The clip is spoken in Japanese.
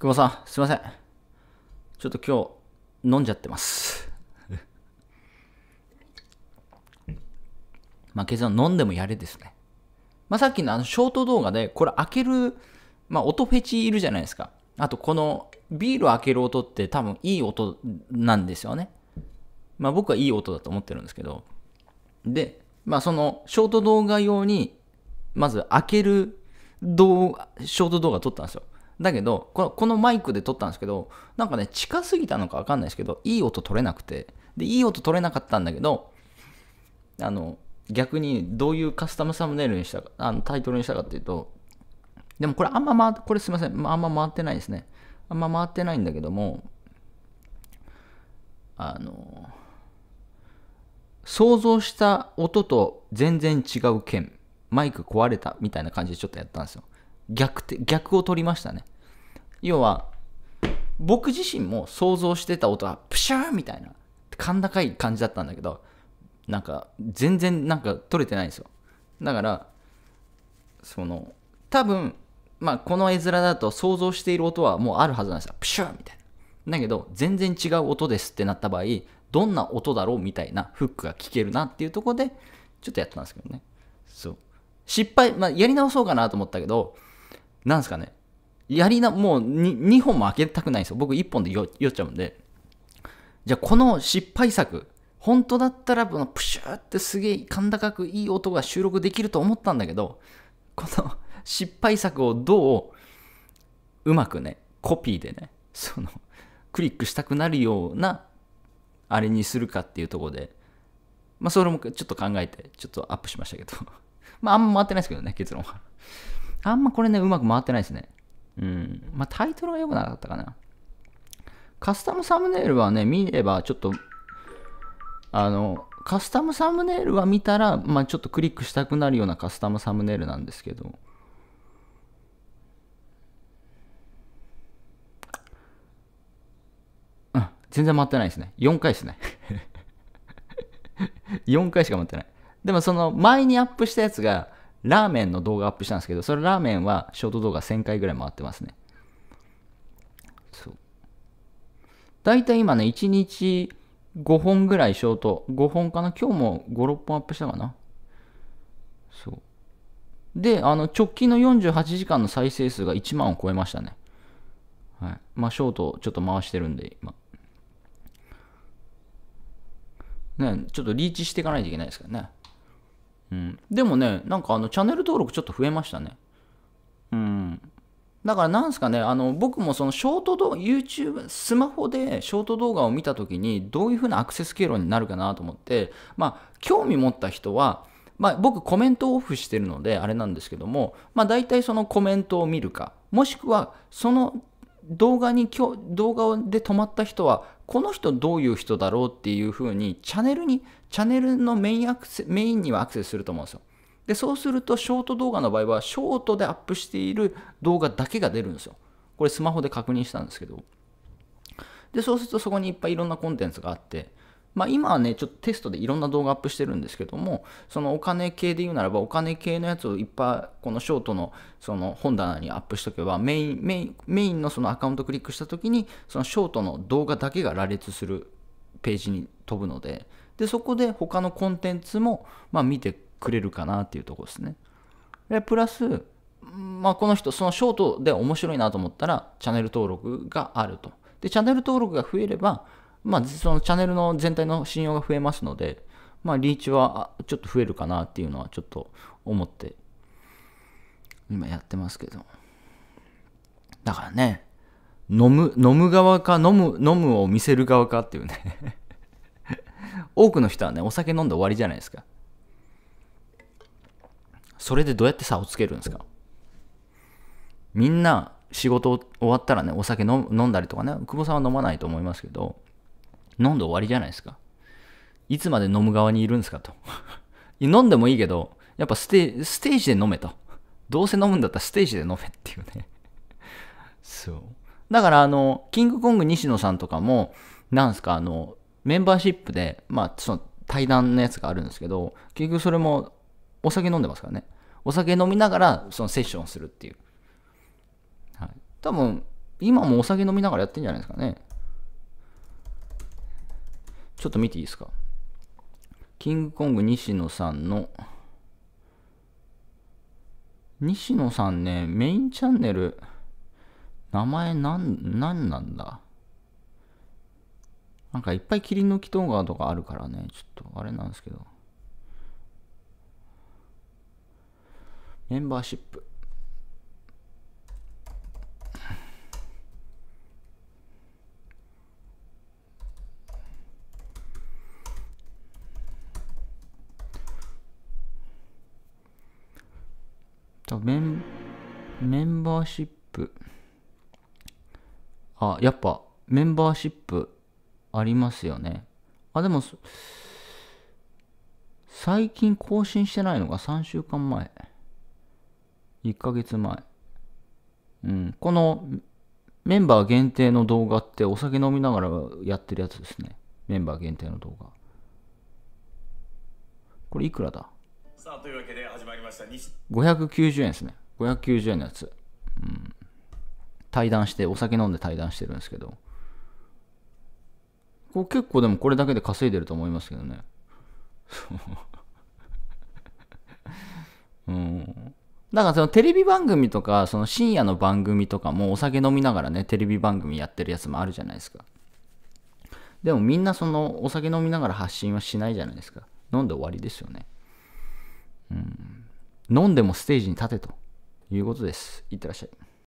久保さん、すいません。ちょっと今日、飲んじゃってます。まあ、決断飲んでもやれですね。まあ、さっきのあのショート動画で、これ開ける、まあ、音フェチいるじゃないですか。あと、このビール開ける音って多分いい音なんですよね。まあ、僕はいい音だと思ってるんですけど。で、まあ、そのショート動画用に、まず開ける動画、ショート動画撮ったんですよ。だけどこの、このマイクで撮ったんですけど、なんかね、近すぎたのかわかんないですけど、いい音取れなくて、で、いい音取れなかったんだけど、あの、逆にどういうカスタムサムネイルにしたか、あのタイトルにしたかっていうと、でもこれあんま回って、これすいません、あんま回ってないですね。あんま回ってないんだけども、あの、想像した音と全然違う剣、マイク壊れたみたいな感じでちょっとやったんですよ。逆て逆を取りましたね。要は僕自身も想像してた音はプシャーみたいな甲高い感じだったんだけどなんか全然なんか取れてないんですよだからその多分まあこの絵面だと想像している音はもうあるはずなんですよプシューみたいなだけど全然違う音ですってなった場合どんな音だろうみたいなフックが聞けるなっていうとこでちょっとやってたんですけどねそう失敗、まあ、やり直そうかなと思ったけどなんですかねやりな、もう 2, 2本も開けたくないんですよ。僕1本で酔っちゃうんで。じゃあこの失敗作、本当だったらこのプシューってすげえ甲高くいい音が収録できると思ったんだけど、この失敗作をどううまくね、コピーでね、その、クリックしたくなるようなあれにするかっていうところで、まあそれもちょっと考えて、ちょっとアップしましたけど、まああんま回ってないですけどね、結論は。あんまこれね、うまく回ってないですね。うん。まあ、タイトルが良くなかったかな。カスタムサムネイルはね、見ればちょっと、あの、カスタムサムネイルは見たら、まあ、ちょっとクリックしたくなるようなカスタムサムネイルなんですけど、うん、全然回ってないですね。4回ですね。4 回しか回ってない。でもその前にアップしたやつが、ラーメンの動画アップしたんですけど、それラーメンはショート動画1000回ぐらい回ってますね。そう。たい今ね、1日5本ぐらいショート、5本かな今日も5、6本アップしたかなそう。で、あの、直近の48時間の再生数が1万を超えましたね。はい。まあ、ショートちょっと回してるんで、今。ね、ちょっとリーチしていかないといけないですからね。うん、でもね、なんかあのチャンネル登録ちょっと増えましたね。うん。だからなんすかね、あの僕もそのショート動画、YouTube、スマホでショート動画を見たときに、どういう風なアクセス経路になるかなと思って、まあ、興味持った人は、まあ、僕コメントオフしてるのであれなんですけども、まあ、大体そのコメントを見るか、もしくはその動画に動画で止まった人はこの人どういう人だろうっていうふうにチャンネルにチャンネルのメインアクセメインにはアクセスすると思うんですよ。で、そうすると、ショート動画の場合は、ショートでアップしている動画だけが出るんですよ。これ、スマホで確認したんですけど。で、そうすると、そこにいっぱいいろんなコンテンツがあって、まあ、今はね、ちょっとテストでいろんな動画アップしてるんですけども、そのお金系で言うならば、お金系のやつをいっぱい、このショートのその本棚にアップしとけば、メイン、メイン、メインのそのアカウントクリックした時に、そのショートの動画だけが羅列するページに飛ぶのででそこで他のコンテンツも、まあ、見てくれるかなっていうとこですね。でプラス、まあ、この人そのショートで面白いなと思ったらチャンネル登録があると。でチャンネル登録が増えれば、まあ、そのチャンネルの全体の信用が増えますので、まあ、リーチはちょっと増えるかなっていうのはちょっと思って今やってますけど。だからね、飲む、飲む側か、飲む、飲むを見せる側かっていうね 多くの人はね、お酒飲んで終わりじゃないですか。それでどうやって差をつけるんですかみんな仕事終わったらね、お酒飲んだりとかね、久保さんは飲まないと思いますけど、飲んで終わりじゃないですか。いつまで飲む側にいるんですかと。飲んでもいいけど、やっぱステステージで飲めと。どうせ飲むんだったらステージで飲めっていうね。そう。だからあの、キングコング西野さんとかも、なんすか、あの、メンバーシップで、まあ、その対談のやつがあるんですけど、結局それもお酒飲んでますからね。お酒飲みながら、そのセッションするっていう。はい。多分、今もお酒飲みながらやってんじゃないですかね。ちょっと見ていいですか。キングコング西野さんの、西野さんね、メインチャンネル、名前なん、なんなんだなんかいっぱいキリンの木動画とかあるからね、ちょっとあれなんですけど。メンバーシップ。メンメンバーシップ。あ、やっぱメンバーシップありますよね。あ、でも、最近更新してないのが3週間前。1ヶ月前。うん。このメンバー限定の動画ってお酒飲みながらやってるやつですね。メンバー限定の動画。これいくらださあ、というわけで始まりました。590円ですね。590円のやつ。対談して、お酒飲んで対談してるんですけど、こう結構でもこれだけで稼いでると思いますけどね。うん。だからそのテレビ番組とか、その深夜の番組とかもお酒飲みながらね、テレビ番組やってるやつもあるじゃないですか。でもみんなそのお酒飲みながら発信はしないじゃないですか。飲んで終わりですよね。うん。飲んでもステージに立てということです。いってらっしゃい。